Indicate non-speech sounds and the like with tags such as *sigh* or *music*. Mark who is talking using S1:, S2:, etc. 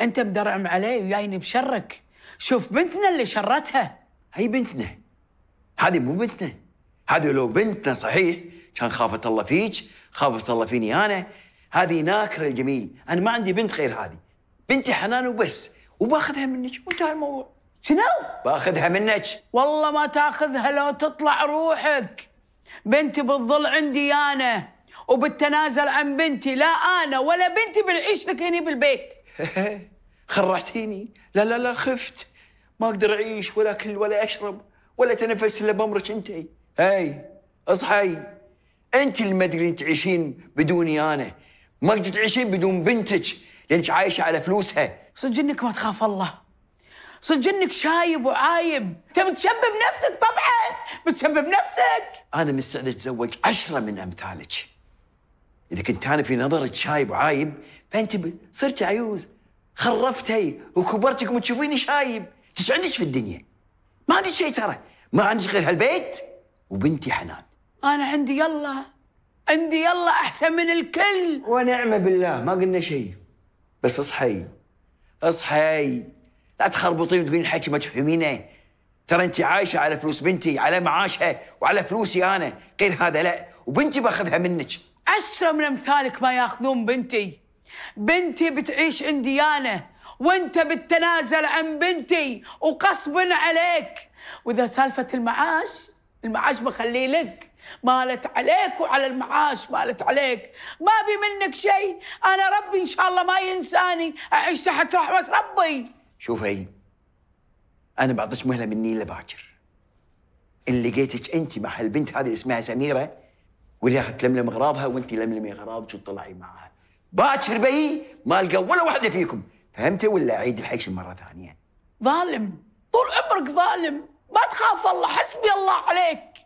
S1: انت مدرعم عليه وجايني بشرك شوف بنتنا اللي
S2: شرتها هي بنتنا هذه مو بنتنا هذه لو بنتنا صحيح كان خافت الله فيك خافت الله فيني انا هذه ناكره الجميل انا ما عندي بنت غير هذه بنتي حنان وبس وباخذها منك وانتهى الموضوع شنو؟ باخذها منك والله ما تاخذها لو تطلع روحك بنتي
S1: بتظل عندي انا وبالتنازل عن بنتي لا انا ولا بنتي بنعيش لك هني بالبيت
S2: *laughs* خرعتيني لا لا لا خفت ما اقدر اعيش ولا اكل ولا اشرب ولا اتنفس الا بامرك انت اي اصحي انت اللي ما تقدرين تعيشين بدوني انا ما تقدرين تعيشين بدون بنتك لانك عايشه على فلوسها صدق انك ما تخاف الله صدق انك شايب وعايب انت بتشبب نفسك طبعا بتشبب نفسك انا مستعد اتزوج عشرة من امثالك اذا كنت انا في نظرك شايب وعايب انت صرت عيوز خرفتي وكبرتك وتشوفيني شايب ايش عندك في الدنيا ما عندك شيء ترى ما عندك غير هالبيت وبنتي حنان انا عندي يلا عندي يلا احسن من الكل ونعمه بالله ما قلنا شيء بس اصحي اصحي لا تخربطين وتقولين حكي ما تفهمينه ترى انت عايشه على فلوس بنتي على معاشها وعلى فلوسي انا غير هذا لا وبنتي باخذها منك
S1: عشرة من امثالك ما ياخذون بنتي بنتي بتعيش انديانه وانت بتتنازل عن بنتي وقصب عليك واذا سالفه المعاش المعاش بخليه لك مالت عليك وعلى المعاش مالت عليك ما بي منك شيء انا ربي ان شاء الله ما ينساني اعيش تحت رحمه ربي
S2: شوفي انا بعطيك مهله مني لباكر ان لقيتك انت مع هالبنت هذه اسمها سميره واللي اخذت تلملم اغراضها وانت لملمي اغراضك وتطلعي معها باكر بي ما القى ولا واحده فيكم فهمتي ولا اعيد الحيش مره ثانيه ظالم طول
S1: عمرك ظالم ما تخاف الله حسبي الله عليك